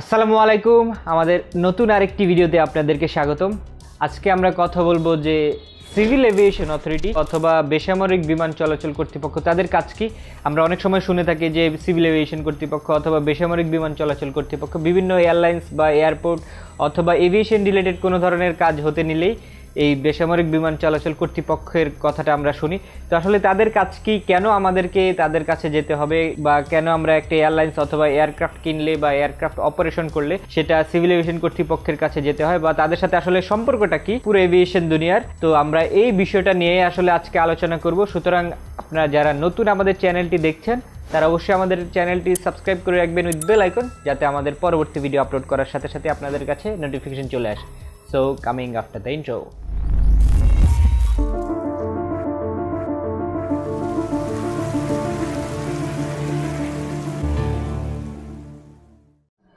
আসসালামু আলাইকুম আমাদের নতুন আরেকটি ভিডিওতে আপনাদেরকে স্বাগতম আজকে আমরা কথা বলবো যে সিভিল এভিয়েশন অথরিটি অথবা বেসামরিক বিমান চলাচল কর্তৃপক্ষ তাদের কাজ কি আমরা অনেক সময় শুনে থাকি যে সিভিল এভিয়েশন কর্তৃপক্ষ অথবা বেসামরিক বিমান চলাচল কর্তৃপক্ষ বিভিন্ন এয়ারলাইন্স বা এয়ারপোর্ট অথবা এভিয়েশন রিলেটেড কোনো ধরনের কাজ হতে নিলেই এই বেসামরিক বিমান চলাচল কর্তৃপক্ষের কথাটা আমরা শুনি তো আসলে তাদের কাজ কি কেন আমাদেরকে তাদের কাছে যেতে হবে বা কেন আমরা একটা এয়ারলাইন্স অথবা এয়ারক্রাফট কিনলে বা এয়ারক্রাফট অপারেশন করলে সেটা সিভিল এভিয়েশন কর্তৃপক্ষের কাছে যেতে হয় বা তাদের সাথে আসলে সম্পর্কটা কি পুরো এভিয়েশন দুনিয়ার তো আমরা এই বিষয়টা নিয়ে আসলে আজকে আলোচনা করব সুতরাং আপনারা যারা নতুন আমাদের চ্যানেলটি দেখছেন তারা অবশ্যই আমাদের চ্যানেলটি সাবস্ক্রাইব করে রাখবেন উইথ বেল আইকন যাতে আমাদের পরবর্তী ভিডিও আপলোড করার সাথে সাথে আপনাদের কাছে নোটিফিকেশন চলে আসে so coming after the intro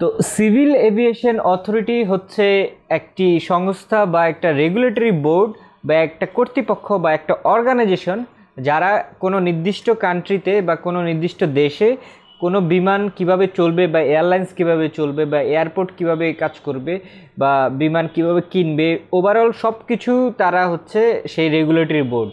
তো সিভিল এভিয়েশন অথরিটি হচ্ছে একটি সংস্থা বা একটা রেগুলেটরি বোর্ড বা একটা কর্তৃপক্ষ বা একটা অর্গানাইজেশন যারা কোনো নির্দিষ্ট কান্ট্রিতে বা কোনো নির্দিষ্ট দেশে কোনো বিমান কিভাবে চলবে বা এয়ারলাইন্স কিভাবে চলবে বা এয়ারপোর্ট কিভাবে কাজ করবে বা বিমান কিভাবে কিনবে ওভারঅল সব কিছু তারা হচ্ছে সেই রেগুলেটরি বোর্ড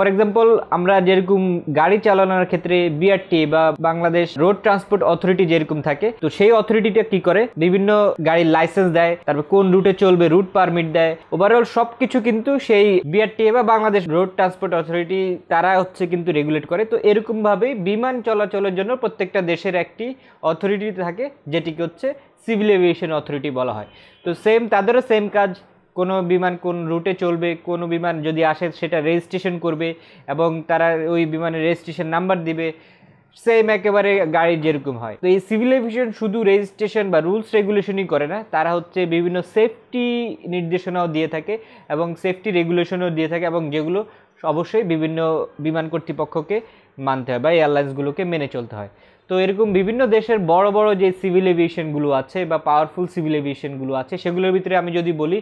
ফর এক্সাম্পল আমরা যেরকম গাড়ি চালানোর ক্ষেত্রে বিআরটি বা বাংলাদেশ রোড ট্রান্সপোর্ট অথরিটি যেরকম থাকে তো সেই অথরিটিটা কি করে বিভিন্ন গাড়ির লাইসেন্স দেয় তারপর কোন রুটে চলবে রুট পারমিট দেয় ওভারঅল সব কিছু কিন্তু সেই বিআরটি বা বাংলাদেশ রোড ট্রান্সপোর্ট অথরিটি তারা হচ্ছে কিন্তু রেগুলেট করে তো এরকমভাবে বিমান চলাচলের জন্য প্রত্যেকটা দেশের একটি অথরিটি থাকে যেটিকে হচ্ছে সিভিল এভিয়েশন অথরিটি বলা হয় তো সেম তাদেরও সেম কাজ কোনো বিমান কোন রুটে চলবে কোনো বিমান যদি আসে সেটা রেজিস্ট্রেশন করবে এবং তারা ওই বিমানের রেজিস্ট্রেশন নাম্বার দিবে সেম একেবারে গাড়ি যেরকম হয় তো এই সিভিল এভিয়েশন শুধু রেজিস্ট্রেশন বা রুলস রেগুলেশনই করে না তারা হচ্ছে বিভিন্ন সেফটি নির্দেশনাও দিয়ে থাকে এবং সেফটি রেগুলেশনও দিয়ে থাকে এবং যেগুলো অবশ্যই বিভিন্ন বিমান কর্তৃপক্ষকে মানতে হয় বা এয়ারলাইন্সগুলোকে মেনে চলতে হয় তো এরকম বিভিন্ন দেশের বড় বড় যে সিভিল এভিয়েশনগুলো আছে বা পাওয়ারফুল সিভিল এভিয়েশনগুলো আছে সেগুলোর ভিতরে আমি যদি বলি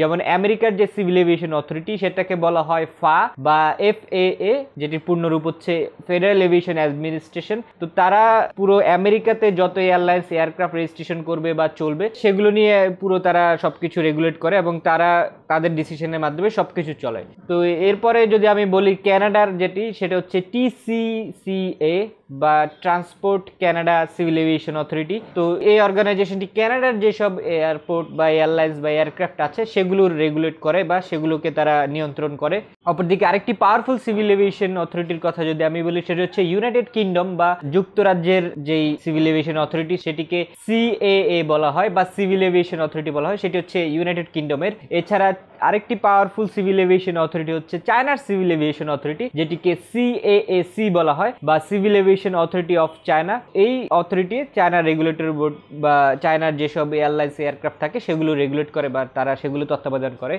যেমন আমেরিকার যে সিভিল এভিয়েশন অথরিটি সেটাকে বলা হয় ফা বা এফ এ এ যেটির পূর্ণরূপ হচ্ছে ফেডারেল এভিয়েশন অ্যাডমিনিস্ট্রেশন তো তারা পুরো আমেরিকাতে যত এয়ারলাইন্স এয়ারক্রাফট রেজিস্ট্রেশন করবে বা চলবে সেগুলো নিয়ে পুরো তারা সব কিছু রেগুলেট করে এবং তারা তাদের ডিসিশনের মাধ্যমে সব কিছু চলে তো এরপরে যদি আমি বলি ক্যানাডার যেটি সেটা হচ্ছে টিসিসিএ বা transport Canada civil aviation authority তো এই অর্গানাইজেশনটি ক্যানাডার যেসব এয়ারপোর্ট বা এয়ারলাইন্স বা এয়ারক্রাফট আছে সেগুলোর রেগুলেট করে বা সেগুলোকে তারা নিয়ন্ত্রণ করে অপরদিকে আরেকটি পাওয়ারফুল সিভিল এভিয়েশন অথরিটির কথা যদি আমি বলি সেটি হচ্ছে ইউনাইটেড কিংডম বা যুক্তরাজ্যের যেই সিভিল এভিয়েশন অথরিটি সেটিকে সিএএ বলা হয় বা সিভিল এভিয়েশন অথরিটি বলা হয় সেটি হচ্ছে ইউনাইটেড কিংডমের এছাড়া আরেকটি পাওয়ারফুল সিভিল এভিয়েশন অথরিটি হচ্ছে চায়নার সিভিল এভিয়েশন অথরিটি যেটিকে সিএএসি বলা হয় বা civil aviation aviation authority of China এই অথরিটি চায়না রেগুলেটরি বোর্ড বা চায়নার যেসব এয়ারলাইন্স এয়ারক্রাফট থাকে সেগুলো রেগুলেট করে বা তারা সেগুলো তত্ত্বাবধান করে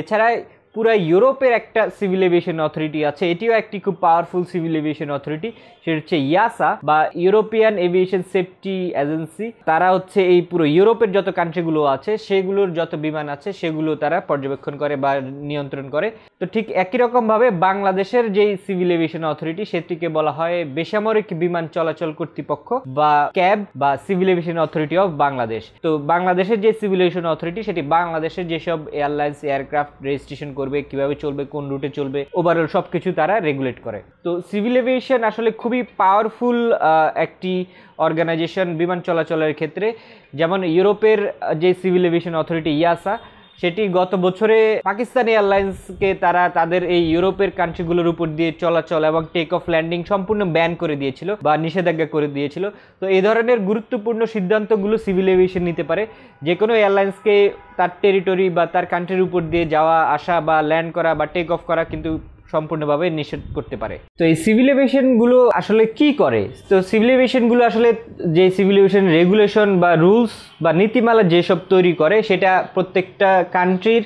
এছাড়া পুরা ইউরোপের একটা সিভিল এভিয়েশন অথরিটি আছে এটিও একটি খুব পাওয়ারফুল সিভিল এভিয়েশন অথরিটি সেটা হচ্ছে ইয়াসা বা ইউরোপিয়ান এভিয়েশন সেফটি এজেন্সি তারা হচ্ছে এই পুরো ইউরোপের যত কান্ট্রিগুলো আছে সেগুলোর যত বিমান আছে সেগুলো তারা পর্যবেক্ষণ করে বা নিয়ন্ত্রণ করে তো ঠিক একই রকমভাবে বাংলাদেশের যেই সিভিল এভিয়েশন অথরিটি সেটিকে বলা হয় বেসামরিক বিমান চলাচল কর্তৃপক্ষ বা ক্যাব বা civil aviation authority of Bangladesh তো বাংলাদেশের যে সিভিল এভিয়েশন অথরিটি সেটি বাংলাদেশের যেসব এয়ারলাইন্স এয়ারক্রাফট রেজিস্ট্রেশন করবে কিভাবে চলবে কোন রুটে চলবে ওভারঅল সব কিছু তারা রেগুলেট করে তো সিভিল এভিয়েশন আসলে খুবই পাওয়ারফুল একটি অর্গানাইজেশন বিমান চলাচলের ক্ষেত্রে যেমন ইউরোপের যে সিভিল এভিয়েশন অথরিটি ইয়াসা সেটি গত বছরে পাকিস্তানি এয়ারলাইন্সকে তারা তাদের এই ইউরোপের কান্ট্রিগুলোর উপর দিয়ে চলাচল এবং টেক অফ ল্যান্ডিং সম্পূর্ণ ব্যান করে দিয়েছিল বা নিষেধাজ্ঞা করে দিয়েছিল তো এই ধরনের গুরুত্বপূর্ণ সিদ্ধান্তগুলো সিভিল এভিয়েশন নিতে পারে যে কোনো এয়ারলাইন্সকে তার টেরিটরি বা তার কান্ট্রির উপর দিয়ে যাওয়া আসা বা ল্যান্ড করা বা টেক অফ করা কিন্তু সম্পূর্ণভাবে নিষেধ করতে পারে তো এই সিভিল এভিয়েশনগুলো আসলে কি করে তো সিভিল এভিয়েশনগুলো আসলে যে সিভিল এভিয়েশন রেগুলেশন বা রুলস বা নীতিমালা যেসব তৈরি করে সেটা প্রত্যেকটা কান্ট্রির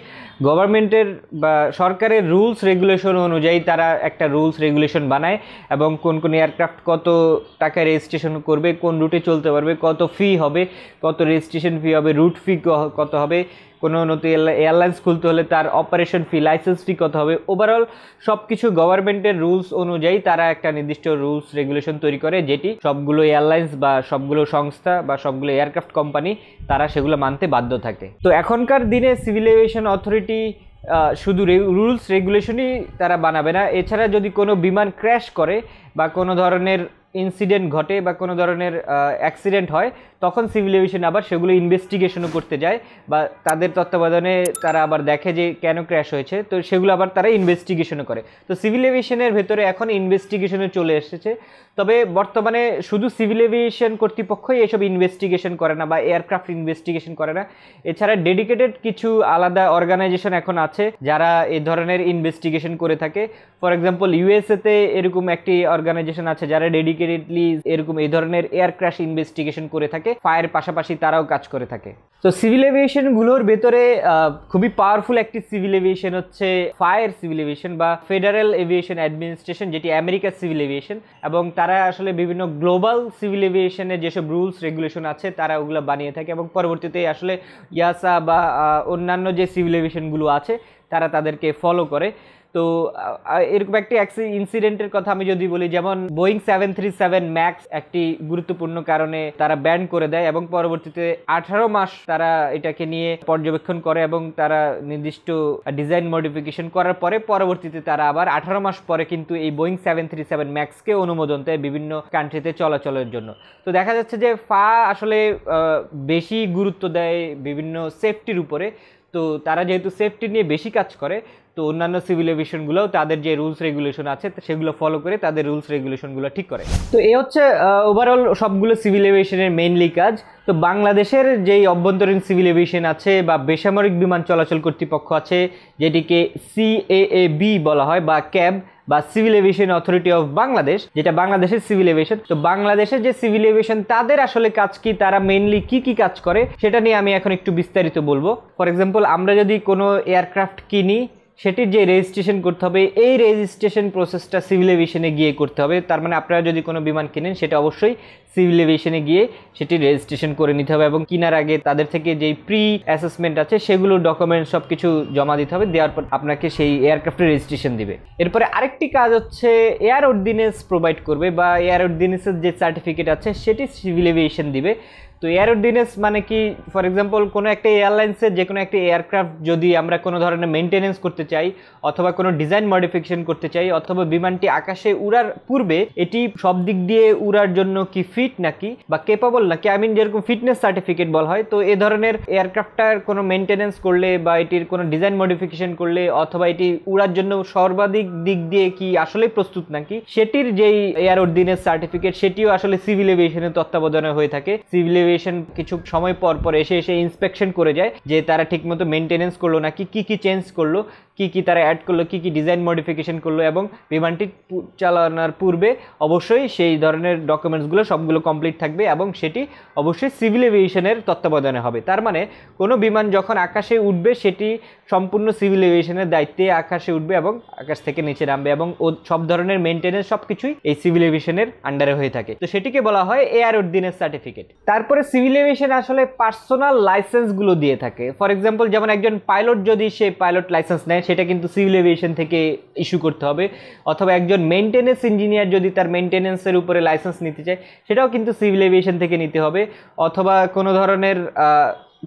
গভর্নমেন্টের বা সরকারের রুলস রেগুলেশন অনুযায়ী তারা একটা রুলস রেগুলেশন বানায় এবং কোন কোন এয়ারক্রাফট কত টাকা রেজিস্ট্রেশন করবে কোন রুটে চলতে পারবে কত ফি হবে কত রেজিস্ট্রেশন ফি হবে রুট ফি কত হবে কোনো নতুন এয়ারলাইন্স খুলতে হলে তার অপারেশন ফি লাইসেন্স ফি কত হবে ওভারঅল সব কিছু গভর্নমেন্টের রুলস অনুযায়ী তারা একটা নির্দিষ্ট রুলস রেগুলেশন তৈরি করে যেটি সবগুলো এয়ারলাইন্স বা সবগুলো সংস্থা বা সবগুলো এয়ারক্রাফট কোম্পানি তারা সেগুলো মানতে বাধ্য থাকে তো এখনকার দিনে সিভিল এভিয়েশন অথরিটি শুধু রুলস রেগুলেশনই তারা বানাবে না এছাড়া যদি কোনো বিমান ক্র্যাশ করে বা কোনো ধরনের ইনসিডেন্ট ঘটে বা কোনো ধরনের অ্যাক্সিডেন্ট হয় তখন সিভিল এভিয়েশন আবার সেগুলো ইনভেস্টিগেশনও করতে যায় বা তাদের তত্ত্বাবধানে তারা আবার দেখে যে কেন ক্র্যাশ হয়েছে তো সেগুলো আবার তারা ইনভেস্টিগেশনও করে তো সিভিল এভিয়েশনের ভেতরে এখন ইনভেস্টিগেশনও চলে এসেছে তবে বর্তমানে শুধু সিভিল এভিয়েশন কর্তৃপক্ষই এসব ইনভেস্টিগেশন করে না বা এয়ারক্রাফট ইনভেস্টিগেশন করে না এছাড়া ডেডিকেটেড কিছু আলাদা অর্গানাইজেশন এখন আছে যারা এ ধরনের ইনভেস্টিগেশন করে থাকে ফর এক্সাম্পল ইউএসএতে এরকম একটি অর্গানাইজেশন আছে যারা ডেডিকেট রেডলি এরকম এই ধরনের এয়ার ক্র্যাশ ইনভেস্টিগেশন করে থাকে ফায়ার পাশাপাশি তারাও কাজ করে থাকে তো সিভিল এভিয়েশনগুলোর ভেতরে খুবই পাওয়ারফুল একটি সিভিল এভিয়েশন হচ্ছে ফায়ার সিভিল এভিয়েশন বা ফেডারেল এভিয়েশন অ্যাডমিনিস্ট্রেশন যেটি আমেরিকার সিভিল এভিয়েশন এবং তারা আসলে বিভিন্ন গ্লোবাল সিভিল এভিয়েশনের যেসব রুলস রেগুলেশন আছে তারা ওগুলো বানিয়ে থাকে এবং পরবর্তীতে আসলে ইয়াসা বা অন্যান্য যে সিভিল এভিয়েশনগুলো আছে তারা তাদেরকে ফলো করে তো এরকম একটি ইনসিডেন্টের কথা আমি যদি বলি যেমন Boeing seven three seven max একটি গুরুত্বপূর্ণ কারণে তারা ব্যান করে দেয় এবং পরবর্তীতে আঠারো মাস তারা এটাকে নিয়ে পর্যবেক্ষণ করে এবং তারা নির্দিষ্ট ডিজাইন মডিফিকেশন করার পরে পরবর্তীতে তারা আবার আঠারো মাস পরে কিন্তু এই বোয়িং সেভেন থ্রি সেভেন ম্যাক্সকে অনুমোদন দেয় বিভিন্ন কান্ট্রিতে চলাচলের জন্য তো দেখা যাচ্ছে যে ফা আসলে বেশি গুরুত্ব দেয় বিভিন্ন সেফটির উপরে তো তারা যেহেতু সেফটি নিয়ে বেশি কাজ করে তো অন্যান্য সিভিল এভিয়েশনগুলোও তাদের যে রুলস রেগুলেশন আছে সেগুলো ফলো করে তাদের রুলস রেগুলেশনগুলো ঠিক করে তো এ হচ্ছে ওভারঅল সবগুলো সিভিল এভিয়েশনের মেইনলি কাজ তো বাংলাদেশের যেই অভ্যন্তরীণ সিভিল এভিয়েশন আছে বা বেসামরিক বিমান চলাচল কর্তৃপক্ষ আছে যেটিকে বি বলা হয় বা ক্যাব বা civil aviation authority of Bangladesh যেটা বাংলাদেশের সিভিল এভিয়েশন তো বাংলাদেশের যে সিভিল এভিয়েশন তাদের আসলে কাজ কি তারা মেইনলি কি কি কাজ করে সেটা নিয়ে আমি এখন একটু বিস্তারিত বলবো ফর এক্সাম্পল আমরা যদি কোনো এয়ারক্রাফট কিনি সেটির যে রেজিস্ট্রেশন করতে হবে এই রেজিস্ট্রেশন প্রসেসটা সিভিল এভিয়েশনে গিয়ে করতে হবে তার মানে আপনারা যদি কোনো বিমান কেনেন সেটা অবশ্যই সিভিল এভিয়েশনে গিয়ে সেটি রেজিস্ট্রেশন করে নিতে হবে এবং কেনার আগে তাদের থেকে যেই প্রি অ্যাসেসমেন্ট আছে সেগুলো ডকুমেন্ট সব কিছু জমা দিতে হবে দেওয়ার পর আপনাকে সেই এয়ারক্রাফ্টের রেজিস্ট্রেশন দিবে এরপরে আরেকটি কাজ হচ্ছে এয়ার অর্ডিনেন্স প্রোভাইড করবে বা এয়ার অর্ডিনেন্সের যে সার্টিফিকেট আছে সেটি সিভিল এভিয়েশন দিবে তো এয়ারোডিনেস মানে কি ফর এক্সাম্পল কোনো একটা এয়ারলাইন্সের যে কোনো একটা এয়ারক্রাফট যদি আমরা কোনো ধরনের মেনটেনেন্স করতে চাই অথবা কোনো ডিজাইন মডিফিকেশন করতে চাই অথবা বিমানটি আকাশে উড়ার পূর্বে এটি সব দিক দিয়ে উড়ার জন্য কি ফিট নাকি বা কেপাবল নাকি আই মিন যেরকম ফিটনেস সার্টিফিকেট বলা হয় তো এ ধরনের এয়ারক্রাফটটার কোনো মেনটেনেন্স করলে বা এটির কোনো ডিজাইন মডিফিকেশন করলে অথবা এটি উড়ার জন্য সর্বাধিক দিক দিয়ে কি আসলে প্রস্তুত নাকি সেটির যেই এয়ারোডিনেস সার্টিফিকেট সেটিও আসলে সিভিল এভিয়েশনের তত্ত্বাবধানে হয়ে থাকে সিভিল অ্যাক্টিভেশন কিছু সময় পর পর এসে এসে ইন্সপেকশন করে যায় যে তারা ঠিকমতো মেনটেনেন্স করলো নাকি কি কি চেঞ্জ করলো কি কি তারা অ্যাড করলো কি কি ডিজাইন মডিফিকেশন করলো এবং বিমানটি চালানোর পূর্বে অবশ্যই সেই ধরনের ডকুমেন্টসগুলো সবগুলো কমপ্লিট থাকবে এবং সেটি অবশ্যই সিভিল এভিয়েশনের তত্ত্বাবধানে হবে তার মানে কোনো বিমান যখন আকাশে উঠবে সেটি সম্পূর্ণ সিভিল এভিয়েশনের দায়িত্বে আকাশে উঠবে এবং আকাশ থেকে নিচে নামবে এবং সব ধরনের মেনটেন্যান্স সব কিছুই এই সিভিল এভিয়েশনের আন্ডারে হয়ে থাকে তো সেটিকে বলা হয় এয়ার উদ্দিনের সার্টিফিকেট তারপরে সিভিল এভিয়েশন আসলে পার্সোনাল লাইসেন্সগুলো দিয়ে থাকে ফর এক্সাম্পল যেমন একজন পাইলট যদি সে পাইলট লাইসেন্স নেয় সেটা কিন্তু সিভিল এভিয়েশন থেকে ইস্যু করতে হবে অথবা একজন মেনটেনেন্স ইঞ্জিনিয়ার যদি তার মেনটেনেন্সের উপরে লাইসেন্স নিতে চায় সেটাও কিন্তু সিভিল এভিয়েশন থেকে নিতে হবে অথবা কোনো ধরনের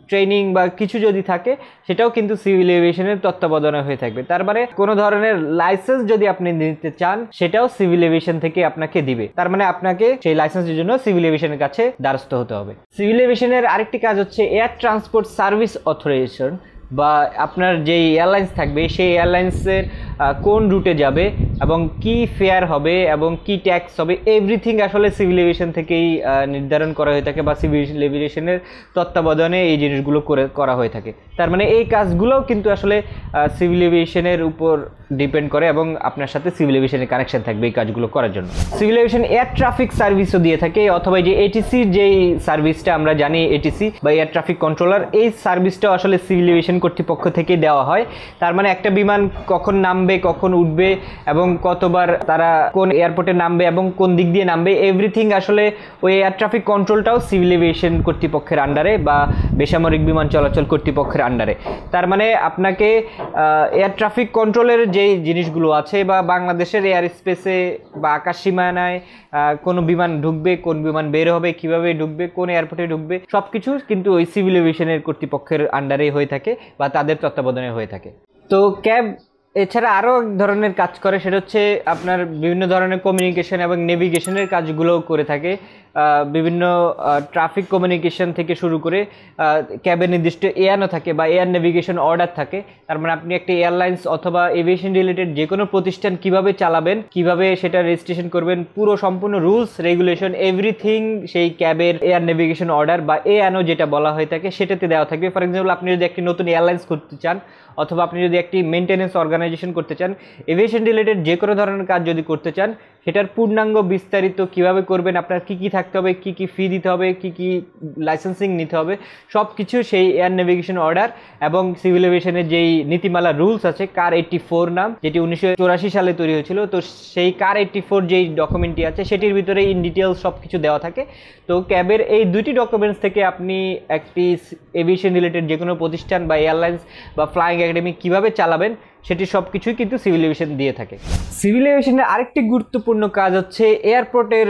ট্রেনিং বা কিছু যদি থাকে সেটাও কিন্তু সিভিল এভিয়েশনের তত্ত্বাবধানে হয়ে থাকবে তার মানে কোনো ধরনের লাইসেন্স যদি আপনি নিতে চান সেটাও সিভিল এভিয়েশন থেকে আপনাকে দিবে তার মানে আপনাকে সেই লাইসেন্সের জন্য সিভিল এভিয়েশনের কাছে দ্বারস্থ হতে হবে সিভিল এভিয়েশনের আরেকটি কাজ হচ্ছে এয়ার ট্রান্সপোর্ট সার্ভিস অথরাইজেশন বা আপনার যেই এয়ারলাইন্স থাকবে সেই এয়ারলাইন্সের কোন রুটে যাবে এবং কি ফেয়ার হবে এবং কি ট্যাক্স হবে এভরিথিং আসলে সিভিল এভিয়েশন থেকেই নির্ধারণ করা হয়ে থাকে বা সিভিল এভিয়েশনের তত্ত্বাবধানে এই জিনিসগুলো করে করা হয়ে থাকে তার মানে এই কাজগুলোও কিন্তু আসলে সিভিল এভিয়েশনের উপর ডিপেন্ড করে এবং আপনার সাথে সিভিল এভিয়েশনের কানেকশন থাকবে এই কাজগুলো করার জন্য সিভিল এভিয়েশন এয়ার ট্রাফিক সার্ভিসও দিয়ে থাকে অথবা যে এটিসির যেই সার্ভিসটা আমরা জানি এটিসি বা এয়ার ট্রাফিক কন্ট্রোলার এই সার্ভিসটাও আসলে সিভিল এভিয়েশন কর্তৃপক্ষ থেকে দেওয়া হয় তার মানে একটা বিমান কখন নামবে কখন উঠবে এবং কতবার তারা কোন এয়ারপোর্টে নামবে এবং কোন দিক দিয়ে নামবে এভরিথিং আসলে ওই এয়ার ট্রাফিক কন্ট্রোলটাও সিভিল এভিয়েশন কর্তৃপক্ষের আন্ডারে বা বেসামরিক বিমান চলাচল কর্তৃপক্ষের আন্ডারে তার মানে আপনাকে এয়ার ট্রাফিক কন্ট্রোলের যে জিনিসগুলো আছে বা বাংলাদেশের এয়ার স্পেসে বা আকাশ সীমানায় কোনো বিমান ঢুকবে কোন বিমান বের হবে কিভাবে ঢুকবে কোন এয়ারপোর্টে ঢুকবে সব কিছু কিন্তু ওই সিভিল এভিয়েশনের কর্তৃপক্ষের আন্ডারেই হয়ে থাকে বা তাদের তত্ত্বাবধানে হয়ে থাকে তো ক্যাব এছাড়া আরও এক ধরনের কাজ করে সেটা হচ্ছে আপনার বিভিন্ন ধরনের কমিউনিকেশন এবং নেভিগেশনের কাজগুলোও করে থাকে বিভিন্ন ট্রাফিক কমিউনিকেশন থেকে শুরু করে ক্যাবে নির্দিষ্ট এয়ারও থাকে বা এয়ার নেভিগেশন অর্ডার থাকে তার মানে আপনি একটা এয়ারলাইন্স অথবা এভিয়েশন রিলেটেড যে কোনো প্রতিষ্ঠান কিভাবে চালাবেন কিভাবে সেটা রেজিস্ট্রেশন করবেন পুরো সম্পূর্ণ রুলস রেগুলেশন এভরিথিং সেই ক্যাবের এয়ার নেভিগেশন অর্ডার বা এয়ানও যেটা বলা হয়ে থাকে সেটাতে দেওয়া থাকবে ফর এক্সাম্পল আপনি যদি একটি নতুন এয়ারলাইন্স করতে চান অথবা আপনি যদি একটি মেনটেনেন্স অর্গানাইজেশন করতে চান এভিয়েশন রিলেটেড যে কোনো ধরনের কাজ যদি করতে চান সেটার পূর্ণাঙ্গ বিস্তারিত কিভাবে করবেন আপনার কি কি থাকতে হবে কি কি ফি দিতে হবে কি কি লাইসেন্সিং নিতে হবে সব কিছু সেই এয়ার নেভিগেশন অর্ডার এবং সিভিল এভিয়েশনের যেই নীতিমালা রুলস আছে কার এইটটি ফোর নাম যেটি উনিশশো সালে তৈরি হয়েছিল তো সেই কার এইটটি ফোর যেই ডকুমেন্টটি আছে সেটির ভিতরে ইন ডিটেলস সব কিছু দেওয়া থাকে তো ক্যাবের এই দুটি ডকুমেন্টস থেকে আপনি একটি এভিয়েশন রিলেটেড যে কোনো প্রতিষ্ঠান বা এয়ারলাইন্স বা ফ্লাইং একাডেমি কীভাবে চালাবেন সেটি সব কিছুই কিন্তু সিভিল এভিয়েশন দিয়ে থাকে সিভিল এভিয়েশনের আরেকটি গুরুত্বপূর্ণ কাজ হচ্ছে এয়ারপোর্টের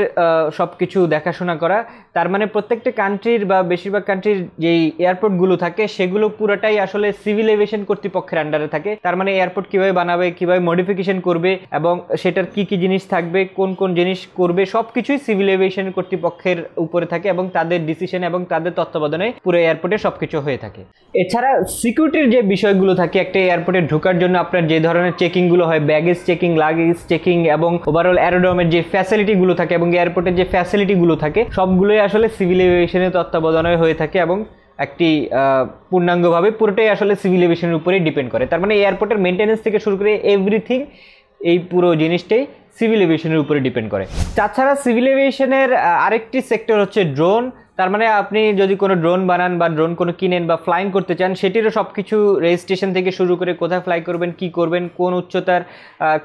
সব কিছু দেখাশোনা করা তার মানে প্রত্যেকটা কান্ট্রির বা বেশিরভাগ কান্ট্রির যেই এয়ারপোর্টগুলো থাকে সেগুলো পুরোটাই আসলে সিভিল এভিয়েশন কর্তৃপক্ষের আন্ডারে থাকে তার মানে এয়ারপোর্ট কীভাবে বানাবে কীভাবে মডিফিকেশন করবে এবং সেটার কি কি জিনিস থাকবে কোন কোন জিনিস করবে সব কিছুই সিভিল এভিয়েশন কর্তৃপক্ষের উপরে থাকে এবং তাদের ডিসিশন এবং তাদের তত্ত্বাবধানে পুরো এয়ারপোর্টে সব কিছু হয়ে থাকে এছাড়া সিকিউরিটির যে বিষয়গুলো থাকে একটা এয়ারপোর্টে ঢোকার জন্য আপনার যে ধরনের চেকিংগুলো হয় ব্যাগেজ চেকিং লাগেজ চেকিং এবং ওভারঅল অ্যারোডমের যে ফ্যাসিলিটিগুলো থাকে এবং এয়ারপোর্টের যে ফ্যাসিলিটিগুলো থাকে সবগুলোই আসলে সিভিল এভিয়েশনের তত্ত্বাবধানে হয়ে থাকে এবং একটি পূর্ণাঙ্গভাবে পুরোটাই আসলে সিভিল এভিয়েশনের উপরেই ডিপেন্ড করে তার মানে এয়ারপোর্টের মেনটেন্যান্স থেকে শুরু করে এভরিথিং এই পুরো জিনিসটাই সিভিল এভিয়েশনের উপরে ডিপেন্ড করে তাছাড়া সিভিল এভিয়েশনের আরেকটি সেক্টর হচ্ছে ড্রোন তার মানে আপনি যদি কোনো ড্রোন বানান বা ড্রোন কোনো কিনেন বা ফ্লাইং করতে চান সেটিরও সব কিছু রেজিস্ট্রেশন থেকে শুরু করে কোথায় ফ্লাই করবেন কি করবেন কোন উচ্চতার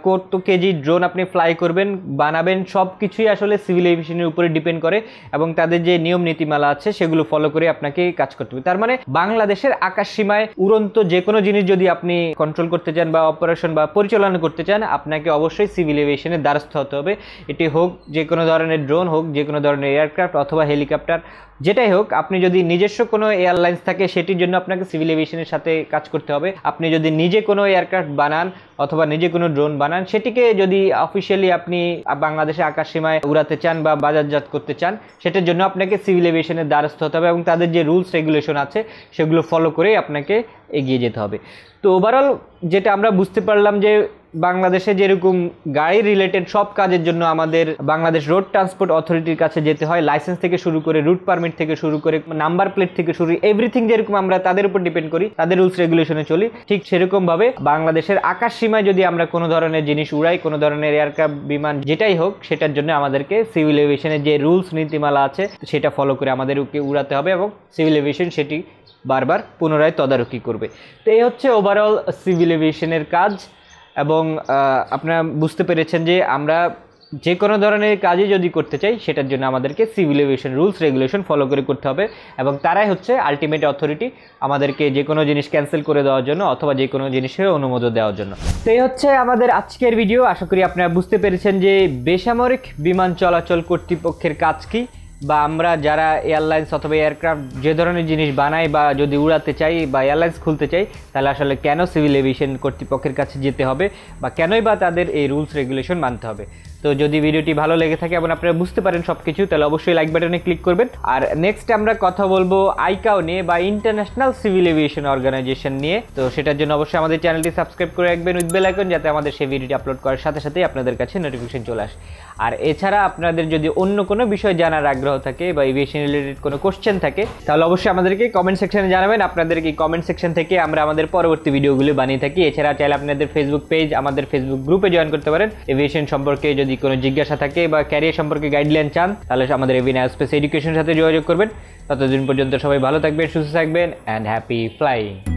কত কেজি ড্রোন আপনি ফ্লাই করবেন বানাবেন সব কিছুই আসলে সিভিল এভিয়েশনের উপরে ডিপেন্ড করে এবং তাদের যে নিয়ম নীতিমালা আছে সেগুলো ফলো করে আপনাকে কাজ করতে হবে তার মানে বাংলাদেশের আকাশ সীমায় উড়ন্ত যে কোনো জিনিস যদি আপনি কন্ট্রোল করতে চান বা অপারেশন বা পরিচালনা করতে চান আপনাকে অবশ্যই সিভিল এভিয়েশনের দ্বারস্থ হতে হবে এটি হোক যে কোনো ধরনের ড্রোন হোক যে কোনো ধরনের এয়ারক্রাফট অথবা হেলিকপ্টার যেটাই হোক আপনি যদি নিজস্ব কোনো এয়ারলাইন্স থাকে সেটির জন্য আপনাকে সিভিল এভিয়েশনের সাথে কাজ করতে হবে আপনি যদি নিজে কোনো এয়ারক্রাফট বানান অথবা নিজে কোনো ড্রোন বানান সেটিকে যদি অফিসিয়ালি আপনি বাংলাদেশে আকাশ সীমায় উড়াতে চান বা বাজারজাত করতে চান সেটার জন্য আপনাকে সিভিল এভিয়েশনের দ্বারস্থ হতে হবে এবং তাদের যে রুলস রেগুলেশন আছে সেগুলো ফলো করেই আপনাকে এগিয়ে যেতে হবে তো ওভারঅল যেটা আমরা বুঝতে পারলাম যে বাংলাদেশে যেরকম গাড়ি রিলেটেড সব কাজের জন্য আমাদের বাংলাদেশ রোড ট্রান্সপোর্ট অথরিটির কাছে যেতে হয় লাইসেন্স থেকে শুরু করে রুট পারমিট পারমিট থেকে শুরু করে নাম্বার প্লেট থেকে শুরু এভরিথিং যেরকম আমরা তাদের উপর ডিপেন্ড করি তাদের রুলস রেগুলেশনে চলি ঠিক সেরকমভাবে বাংলাদেশের আকাশ সীমায় যদি আমরা কোনো ধরনের জিনিস উড়াই কোনো ধরনের এয়ারক্রাফট বিমান যেটাই হোক সেটার জন্য আমাদেরকে সিভিল এভিয়েশনের যে রুলস নীতিমালা আছে সেটা ফলো করে আমাদেরকে উড়াতে হবে এবং সিভিল এভিয়েশন সেটি বারবার পুনরায় তদারকি করবে তো এই হচ্ছে ওভারঅল সিভিল এভিয়েশনের কাজ এবং আপনারা বুঝতে পেরেছেন যে আমরা যে কোনো ধরনের কাজই যদি করতে চাই সেটার জন্য আমাদেরকে civil aviation rules regulation follow করে করতে হবে এবং তারাই হচ্ছে আলটিমেট অথরিটি আমাদেরকে যে কোনো জিনিস ক্যান্সেল করে দেওয়ার জন্য অথবা যে কোনো জিনিসের অনুমোদন দেওয়ার জন্য তো এই হচ্ছে আমাদের আজকের ভিডিও আশা করি আপনারা বুঝতে পেরেছেন যে বেসামরিক বিমান চলাচল কর্তৃপক্ষের কাজ কি বা আমরা যারা এয়ারলাইন্স অথবা এয়ারক্রাফট যে ধরনের জিনিস বানাই বা যদি উড়াতে চাই বা এয়ারলাইন্স খুলতে চাই তাহলে আসলে কেন সিভিল এভিয়েশন কর্তৃপক্ষের কাছে যেতে হবে বা কেনই বা তাদের এই রুলস রেগুলেশন মানতে হবে তো যদি ভিডিওটি ভালো লেগে থাকে এবং আপনারা বুঝতে পারেন সব কিছু তাহলে অবশ্যই লাইক বাটনে ক্লিক করবেন আর নেক্সট আমরা কথা বলবো আইকাও নিয়ে বা ইন্টারন্যাশনাল সিভিল এভিয়েশন অর্গানাইজেশন নিয়ে তো সেটার জন্য অবশ্যই আমাদের চ্যানেলটি সাবস্ক্রাইব করে রাখবেন উদ্বেল আইকন যাতে আমাদের সেই ভিডিওটি আপলোড করার সাথে সাথে আপনাদের কাছে নোটিফিকেশন চলে আসে আর এছাড়া আপনাদের যদি অন্য কোনো বিষয় জানার আগ্রহ থাকে বা এভিয়েশন রিলেটেড কোনো কোশ্চেন থাকে তাহলে অবশ্যই আমাদেরকে কমেন্ট সেকশনে জানাবেন আপনাদেরকে কমেন্ট সেকশন থেকে আমরা আমাদের পরবর্তী ভিডিওগুলি বানিয়ে থাকি এছাড়া চাইলে আপনাদের ফেসবুক পেজ আমাদের ফেসবুক গ্রুপে জয়েন করতে পারেন এভিয়েশন সম্পর্কে যদি যদি কোনো জিজ্ঞাসা থাকে বা ক্যারিয়ার সম্পর্কে গাইডলাইন চান তাহলে আমাদের এভিন স্পেস এডুকেশনের সাথে যোগাযোগ করবেন ততদিন পর্যন্ত সবাই ভালো থাকবেন সুস্থ থাকবেন অ্যান্ড হ্যাপি ফ্লাইং